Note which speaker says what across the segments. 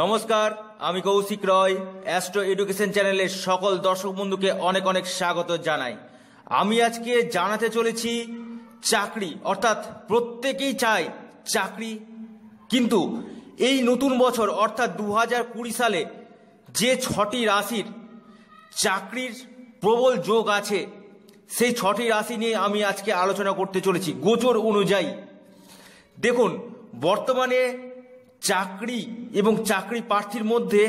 Speaker 1: নমস্কার আমি কৌশিক রয় astro education চ্যানেলের সকল দর্শক বন্ধুকে অনেক অনেক স্বাগত জানাই আমি আজকে জানাতে চলেছি চাকরি অর্থাৎ প্রত্যেকেই চায় চাকরি কিন্তু এই নতুন বছর অর্থাৎ দু সালে যে ছটি রাশির চাকরির প্রবল যোগ আছে সেই ছটি রাশি নিয়ে আমি আজকে আলোচনা করতে চলেছি গোচর অনুযায়ী দেখুন বর্তমানে চাকরি এবং চাকরি প্রার্থীর মধ্যে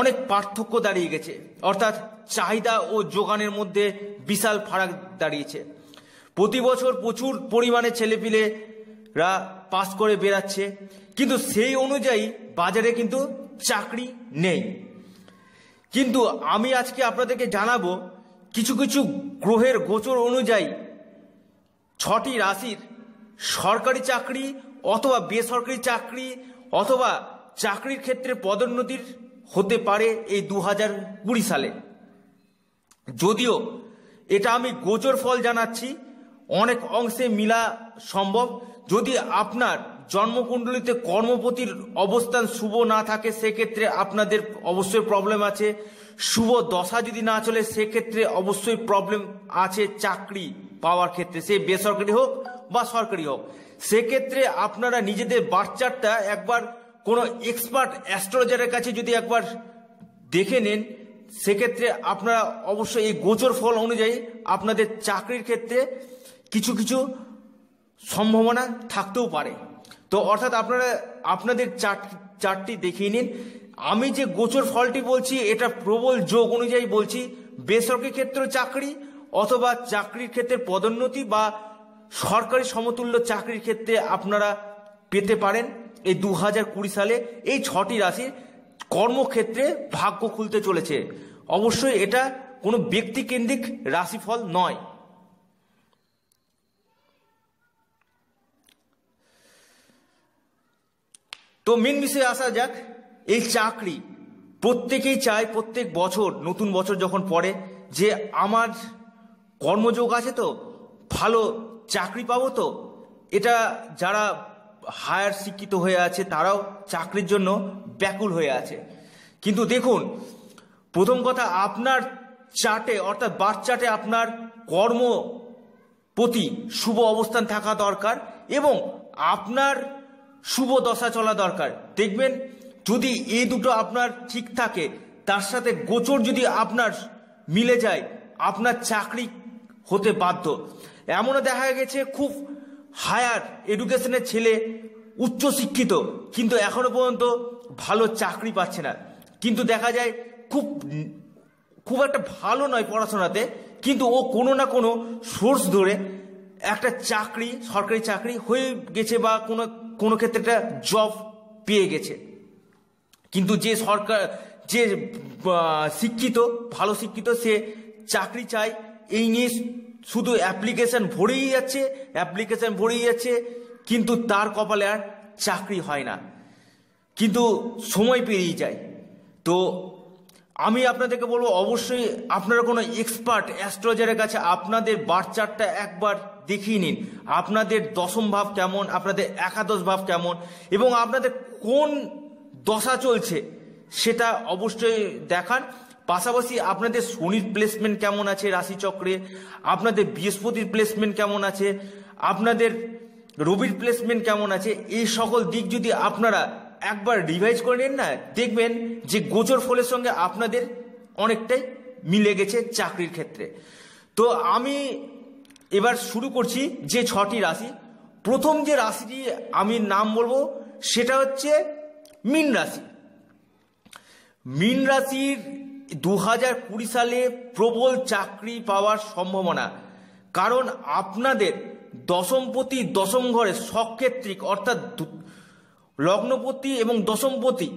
Speaker 1: অনেক পার্থক্য দাঁড়িয়ে গেছে অর্থাৎ চাহিদা ও যোগানের মধ্যে বিশাল ফারাক দাঁড়িয়েছে প্রতি বছর প্রচুর পরিমাণে ছেলেপিলেরা পাস করে বেরাচ্ছে কিন্তু সেই অনুযায়ী বাজারে কিন্তু চাকরি নেই কিন্তু আমি আজকে আপনাদেরকে জানাবো কিছু কিছু গ্রহের গোচর অনুযায়ী ছটি রাশির সরকারি চাকরি অথবা বেসরকারি চাকরি অথবা চাকরির ক্ষেত্রে পদোন্নতির হতে পারে এই দু হাজার কুড়ি সালে যদিও এটা আমি গোচর ফল জানাচ্ছি অনেক অংশে মিলা সম্ভব যদি আপনার জন্মকুণ্ডলিতে কর্মপতির অবস্থান শুভ না থাকে সেক্ষেত্রে আপনাদের অবশ্যই প্রবলেম আছে শুভ দশা যদি না চলে সেক্ষেত্রে অবশ্যই প্রবলেম আছে চাকরি পাওয়ার ক্ষেত্রে সে বেসরকারি হোক বা সরকারি হোক সেক্ষেত্রে আপনারা নিজেদের বাচ্চারটা একবার কোনো এক্সপার্ট অ্যাস্ট্রোলজারের কাছে যদি একবার দেখে নেন সেক্ষেত্রে আপনারা অবশ্যই এই গোচর ফল অনুযায়ী আপনাদের চাকরির ক্ষেত্রে কিছু কিছু সম্ভাবনা থাকতেও পারে তো অর্থাৎ আপনারা আপনাদের চার্ট চারটি দেখিয়ে নিন আমি যে গোচর ফলটি বলছি এটা প্রবল যোগ অনুযায়ী বলছি বেসরকারি ক্ষেত্র চাকরি অথবা চাকরির ক্ষেত্রে পদোন্নতি বা সরকারি সমতুল্য চাকরির ক্ষেত্রে আপনারা পেতে পারেন এই দু হাজার কুড়ি সালে এই ছটি রাশির কর্মক্ষেত্রে ভাগ্য খুলতে চলেছে অবশ্যই এটা কোনো ব্যক্তিকেন্দ্রিক রাশিফল নয় তো মেন বিষয়ে আসা যাক এই চাকরি প্রত্যেকেই চায় প্রত্যেক বছর নতুন বছর যখন পড়ে যে আমার কর্মযোগ আছে তো ভালো চাকরি পাবো তো এটা যারা হায়ার শিক্ষিত হয়ে আছে তারাও চাকরির জন্য ব্যাকুল হয়ে আছে কিন্তু দেখুন প্রথম কথা আপনার চার্টে অর্থাৎ বার চাটে আপনার কর্ম প্রতি শুভ অবস্থান থাকা দরকার এবং আপনার শুভ দশা চলা দরকার দেখবেন যদি এই দুটো আপনার ঠিক থাকে তার সাথে গোচর যদি আপনার মিলে যায় আপনার চাকরি হতে বাধ্য এমনও দেখা গেছে খুব হায়ার এডুকেশনের ছেলে উচ্চশিক্ষিত কিন্তু এখনও পর্যন্ত ভালো চাকরি পাচ্ছে না কিন্তু দেখা যায় খুব খুব একটা ভালো নয় পড়াশোনাতে কিন্তু ও কোনো না কোনো সোর্স ধরে একটা চাকরি সরকারি চাকরি হয়ে গেছে বা কোনো কোনো ক্ষেত্রে একটা জব পেয়ে গেছে কিন্তু যে সরকার যে শিক্ষিত ভালো শিক্ষিত সে চাকরি চায় এই শুধু অ্যাপ্লিকেশন ভরেই যাচ্ছে অ্যাপ্লিকেশন ভরেই যাচ্ছে কিন্তু তার কপালে আর চাকরি হয় না কিন্তু সময় পেরিয়ে যায় তো আমি আপনাদেরকে বলবো অবশ্যই আপনারা কোনো এক্সপার্ট অ্যাস্ট্রোলজারের কাছে আপনাদের বার একবার দেখিয়ে নিন আপনাদের দশম ভাব কেমন আপনাদের একাদশ ভাব কেমন এবং আপনাদের কোন দশা চলছে সেটা অবশ্যই দেখান পাশাপাশি আপনাদের শনির প্লেসমেন্ট কেমন আছে রাশিচক্রে আপনাদের বৃহস্পতির প্লেসমেন্ট কেমন আছে আপনাদের রবির প্লেসমেন্ট কেমন আছে এই সকল দিক যদি আপনারা একবার রিভাইজ করে নেন না দেখবেন যে গোচর ফলের সঙ্গে আপনাদের অনেকটাই মিলে গেছে চাকরির ক্ষেত্রে তো আমি এবার শুরু করছি যে ছটি রাশি প্রথম যে রাশিটি আমি নাম বলবো সেটা হচ্ছে মিন রাশি মিন রাশির দু হাজার কুড়ি সালে প্রবল চাকরি পাওয়ার সম্ভাবনা কারণ আপনাদের দশমপতি দশম ঘরে সক্ষেত্রিক অর্থাৎ লগ্নপতি এবং দশমপতি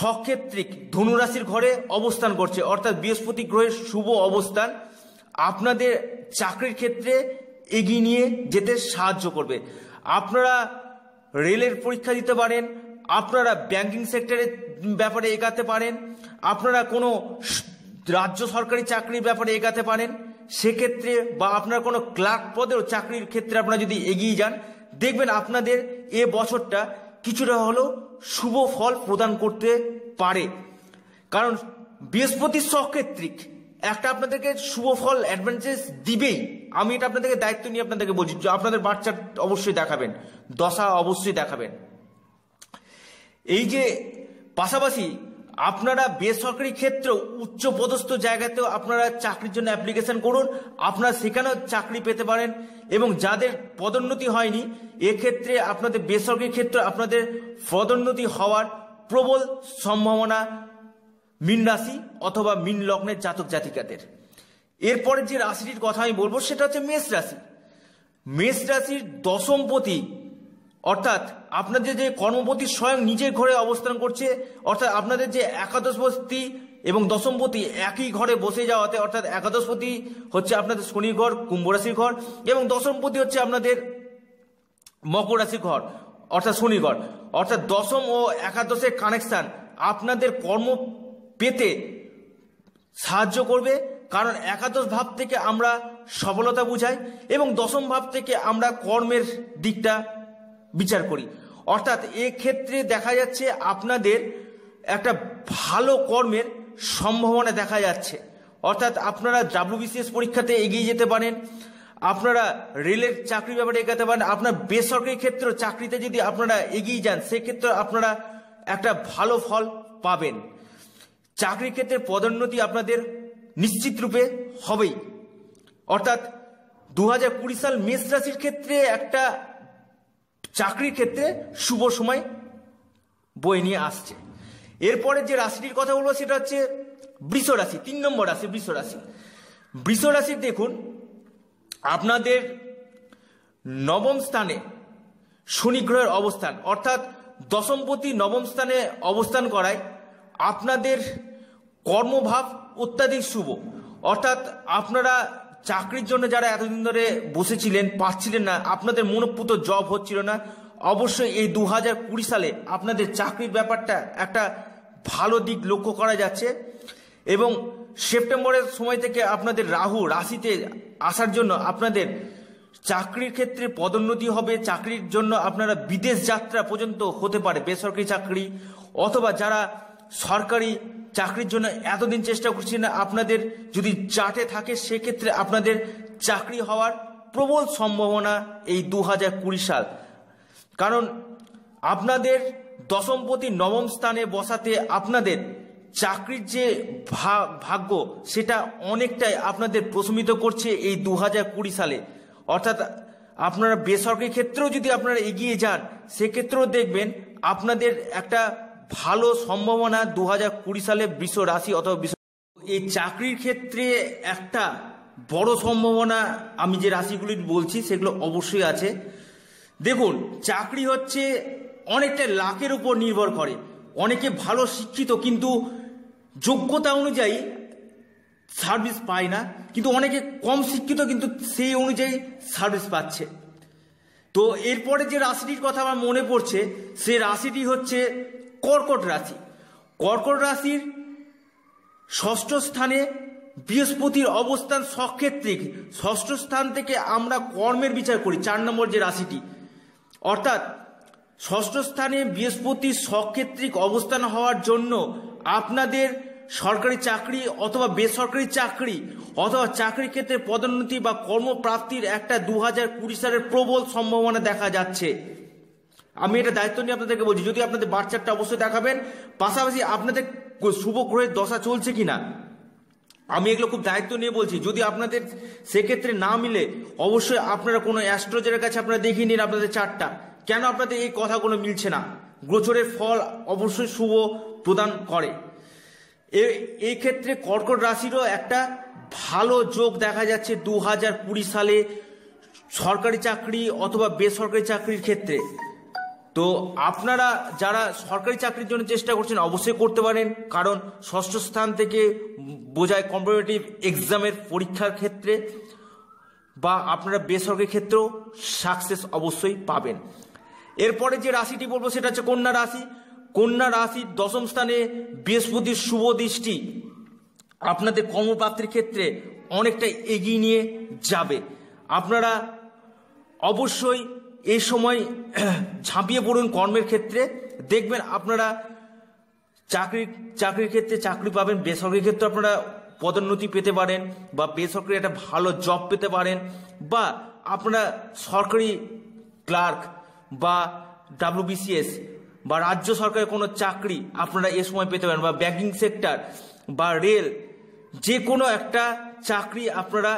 Speaker 1: সক্ষেত্রিক ধনুরাশির ঘরে অবস্থান করছে অর্থাৎ বৃহস্পতি গ্রহের শুভ অবস্থান আপনাদের চাকরির ক্ষেত্রে এগিয়ে নিয়ে যেতে সাহায্য করবে আপনারা রেলের পরীক্ষা দিতে পারেন আপনারা ব্যাংকিং সেক্টরে ব্যাপারে এগাতে পারেন আপনারা কোনো রাজ্য সরকারি চাকরির ব্যাপারে এগাতে পারেন সেক্ষেত্রে বা আপনার কোনো ক্লার্ক পদেও চাকরির ক্ষেত্রে আপনারা যদি এগিয়ে যান দেখবেন আপনাদের এ বছরটা কিছুটা হলেও শুভ ফল প্রদান করতে পারে কারণ বৃহস্পতি সক্ষেত্রিক একটা আপনাদেরকে শুভ ফল অ্যাডভান্টেজ দিবেই আমি এটা আপনাদেরকে দায়িত্ব নিয়ে আপনাদেরকে বলছি আপনাদের বাচ্চা অবশ্যই দেখাবেন দশা অবশ্যই দেখাবেন এই যে পাশাপাশি আপনারা বেসরকারি ক্ষেত্র উচ্চ পদস্থ জায়গাতেও আপনারা চাকরির জন্য অ্যাপ্লিকেশন করুন আপনারা সেখানেও চাকরি পেতে পারেন এবং যাদের পদোন্নতি হয়নি এক্ষেত্রে আপনাদের বেসরকারি ক্ষেত্রে আপনাদের পদোন্নতি হওয়ার প্রবল সম্ভাবনা মিন রাশি অথবা মিন লগ্নের জাতক জাতিকাদের এরপরে যে রাশিটির কথা আমি বলবো সেটা হচ্ছে মেষ রাশি মেষ রাশির দশমপতি অর্থাৎ আপনাদের যে কর্মপতি স্বয়ং নিজের ঘরে অবস্থান করছে অর্থাৎ আপনাদের যে একাদশপতি এবং দশমপতি একই ঘরে বসে যাওয়াতে অর্থাৎ একাদশপতি হচ্ছে আপনাদের শনির ঘর কুম্ভ রাশির ঘর এবং দশমপতি হচ্ছে আপনাদের মকর রাশির ঘর অর্থাৎ শনি ঘর অর্থাৎ দশম ও একাদশের কানেকশান আপনাদের কর্ম পেতে সাহায্য করবে কারণ একাদশ ভাব থেকে আমরা সফলতা বুঝাই এবং দশম ভাব থেকে আমরা কর্মের দিকটা বিচার করি অর্থাৎ ক্ষেত্রে দেখা যাচ্ছে আপনাদের একটা ভালো কর্মের সম্ভাবনা দেখা যাচ্ছে অর্থাৎ আপনারা বিসিএস পরীক্ষাতে এগিয়ে যেতে পারেন আপনারা রেলের চাকরি ব্যাপারে এগাতে পারেন আপনার বেসরকারি ক্ষেত্রে চাকরিতে যদি আপনারা এগিয়ে যান সেক্ষেত্রে আপনারা একটা ভালো ফল পাবেন চাকরি ক্ষেত্রে পদোন্নতি আপনাদের নিশ্চিত রূপে হবেই অর্থাৎ দু সাল মেষ রাশির ক্ষেত্রে একটা চাকরির ক্ষেত্রে শুভ সময় বয়ে নিয়ে আসছে এরপরে যে রাশিটির কথা বলবো সেটা হচ্ছে বৃষ রাশি তিন নম্বর রাশি বৃষ রাশি বৃষ রাশি দেখুন আপনাদের নবম স্থানে শনি গ্রহের অবস্থান অর্থাৎ দশমপতি নবম স্থানে অবস্থান করায় আপনাদের কর্মভাব অত্যাধিক শুভ অর্থাৎ আপনারা চাকরির জন্য যারা এতদিন ধরে বসেছিলেন পাচ্ছিলেন না আপনাদের মনোপুত জব হচ্ছিল না অবশ্যই এই দু হাজার কুড়ি সালে আপনাদের চাকরির ব্যাপারটা একটা ভালো দিক লক্ষ্য করা যাচ্ছে এবং সেপ্টেম্বরের সময় থেকে আপনাদের রাহু রাশিতে আসার জন্য আপনাদের চাকরির ক্ষেত্রে পদোন্নতি হবে চাকরির জন্য আপনারা বিদেশ যাত্রা পর্যন্ত হতে পারে বেসরকারি চাকরি অথবা যারা সরকারি চাকরির জন্য এতদিন চেষ্টা করছি না আপনাদের যদি চাটে থাকে সেক্ষেত্রে আপনাদের চাকরি হওয়ার প্রবল সম্ভাবনা এই দু হাজার কুড়ি সাল কারণ আপনাদের দশমপতি নবম স্থানে বসাতে আপনাদের চাকরির যে ভাগ্য সেটা অনেকটাই আপনাদের প্রশমিত করছে এই দু হাজার কুড়ি সালে অর্থাৎ আপনারা বেসরকারি ক্ষেত্রেও যদি আপনারা এগিয়ে যান সেক্ষেত্রেও দেখবেন আপনাদের একটা ভালো সম্ভাবনা দু হাজার কুড়ি সালে বিশ্ব রাশি অথবা বিশ্ব এই চাকরির ক্ষেত্রে একটা বড় সম্ভাবনা আমি যে রাশিগুলি বলছি সেগুলো অবশ্যই আছে দেখুন চাকরি হচ্ছে অনেকটা লাখের উপর নির্ভর করে অনেকে ভালো শিক্ষিত কিন্তু যোগ্যতা অনুযায়ী সার্ভিস পায় না কিন্তু অনেকে কম শিক্ষিত কিন্তু সেই অনুযায়ী সার্ভিস পাচ্ছে তো এরপরে যে রাশিটির কথা আমার মনে পড়ছে সে রাশিটি হচ্ছে কর্কট রাশি কর্কট রাশির ষষ্ঠ স্থানে বৃহস্পতির অবস্থান সক্ষেত্রিক ষষ্ঠ স্থান থেকে আমরা কর্মের বিচার করি চার নম্বর যে রাশিটি অর্থাৎ ষষ্ঠ স্থানে বৃহস্পতির সক্ষেত্রিক অবস্থান হওয়ার জন্য আপনাদের সরকারি চাকরি অথবা বেসরকারি চাকরি অথবা চাকরির ক্ষেত্রে পদোন্নতি বা কর্মপ্রাপ্তির একটা দু হাজার কুড়ি সালের প্রবল সম্ভাবনা দেখা যাচ্ছে আমি এটা দায়িত্ব নিয়ে আপনাদেরকে বলছি যদি আপনাদের বাচ্চারটা অবশ্যই দেখাবেন পাশাপাশি আপনাদের শুভ গ্রহের দশা চলছে কিনা আমি এগুলো খুব দায়িত্ব নিয়ে বলছি যদি আপনাদের সেক্ষেত্রে না মিলে অবশ্যই আপনারা কোনো অ্যাস্ট্রোজের কাছে আপনারা দেখিয়ে নিন আপনাদের চারটা কেন আপনাদের এই কথাগুলো মিলছে না গোচরের ফল অবশ্যই শুভ প্রদান করে এই ক্ষেত্রে কর্কট রাশিরও একটা ভালো যোগ দেখা যাচ্ছে দু সালে সরকারি চাকরি অথবা বেসরকারি চাকরির ক্ষেত্রে তো আপনারা যারা সরকারি চাকরির জন্য চেষ্টা করছেন অবশ্যই করতে পারেন কারণ ষষ্ঠ স্থান থেকে বোঝায় কম্পিটিটিভ এক্সামের পরীক্ষার ক্ষেত্রে বা আপনারা বেসরকারি ক্ষেত্রেও সাকসেস অবশ্যই পাবেন এরপরে যে রাশিটি বলবো সেটা হচ্ছে কন্যা রাশি কন্যা রাশির দশম স্থানে বৃহস্পতির শুভ দৃষ্টি আপনাদের কর্মপ্রাপ্তির ক্ষেত্রে অনেকটা এগিয়ে নিয়ে যাবে আপনারা অবশ্যই এই সময় ঝাঁপিয়ে পড়ুন কর্মের ক্ষেত্রে দেখবেন আপনারা চাকরি চাকরির ক্ষেত্রে চাকরি পাবেন বেসরকারি ক্ষেত্রে আপনারা পদোন্নতি পেতে পারেন বা বেসরকারি একটা ভালো জব পেতে পারেন বা আপনারা সরকারি ক্লার্ক বা ডাব্লিউবিসিএস বা রাজ্য সরকারের কোনো চাকরি আপনারা এ সময় পেতে পারেন বা ব্যাংকিং সেক্টর বা রেল যে কোনো একটা চাকরি আপনারা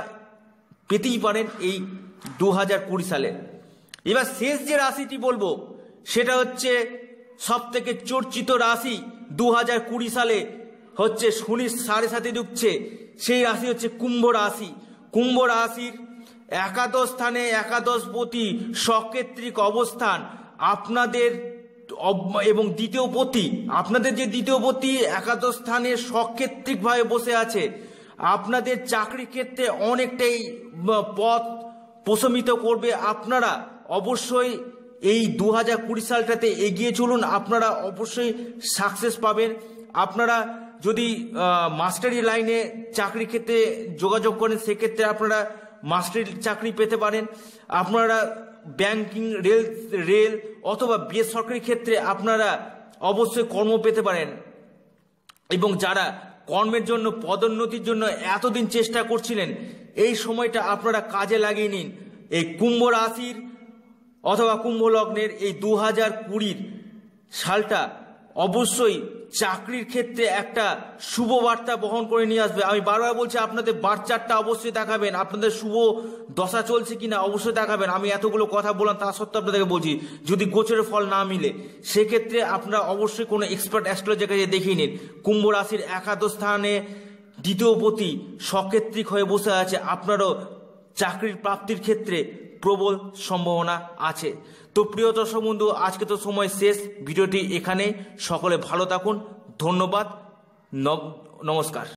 Speaker 1: পেতেই পারেন এই দু হাজার কুড়ি সালে এবার শেষ যে রাশিটি বলবো সেটা হচ্ছে সব থেকে চর্চিত রাশি দু হাজার কুড়ি সালে হচ্ছে শনির সাড়ে সাথে ঢুকছে সেই রাশি হচ্ছে কুম্ভ রাশি কুম্ভ রাশির একাদশ স্থানে একাদশ পতি সকেত্রিক অবস্থান আপনাদের এবং দ্বিতীয় পতি আপনাদের যে দ্বিতীয় পতি একাদশ স্থানে সক্ষেত্রিকভাবে বসে আছে আপনাদের চাকরি ক্ষেত্রে অনেকটাই পথ প্রশমিত করবে আপনারা অবশ্যই এই দু হাজার কুড়ি সালটাতে এগিয়ে চলুন আপনারা অবশ্যই সাকসেস পাবেন আপনারা যদি মাস্টারি লাইনে চাকরি ক্ষেত্রে যোগাযোগ করেন সেক্ষেত্রে আপনারা মাস্টারি চাকরি পেতে পারেন আপনারা ব্যাংকিং রেল রেল অথবা বেসরকারি ক্ষেত্রে আপনারা অবশ্যই কর্ম পেতে পারেন এবং যারা কর্মের জন্য পদোন্নতির জন্য এতদিন চেষ্টা করছিলেন এই সময়টা আপনারা কাজে লাগিয়ে নিন এই কুম্ভ রাশির অথবা কুম্ভ লগ্নের এই দু হাজার কুড়ির সালটা অবশ্যই চাকরির ক্ষেত্রে একটা শুভ বার্তা বহন করে নিয়ে আসবে আমি বারবার বলছি আপনাদের বার চারটা অবশ্যই দেখাবেন আপনাদের শুভ দশা চলছে কিনা অবশ্যই দেখাবেন আমি এতগুলো কথা বললাম তা সত্ত্বেও আপনাদেরকে বলছি যদি গোচরের ফল না মিলে সেক্ষেত্রে আপনারা অবশ্যই কোনো এক্সপার্ট অ্যাস্ট্রোলজারকে দেখিয়ে নিন কুম্ভ রাশির একাদশ স্থানে দ্বিতীয় পতি হয়ে বসে আছে আপনারও চাকরির প্রাপ্তির ক্ষেত্রে প্রবল সম্ভাবনা আছে তো প্রিয় দর্শক বন্ধু আজকে তো সময় শেষ ভিডিওটি এখানে সকলে ভালো থাকুন ধন্যবাদ নমস্কার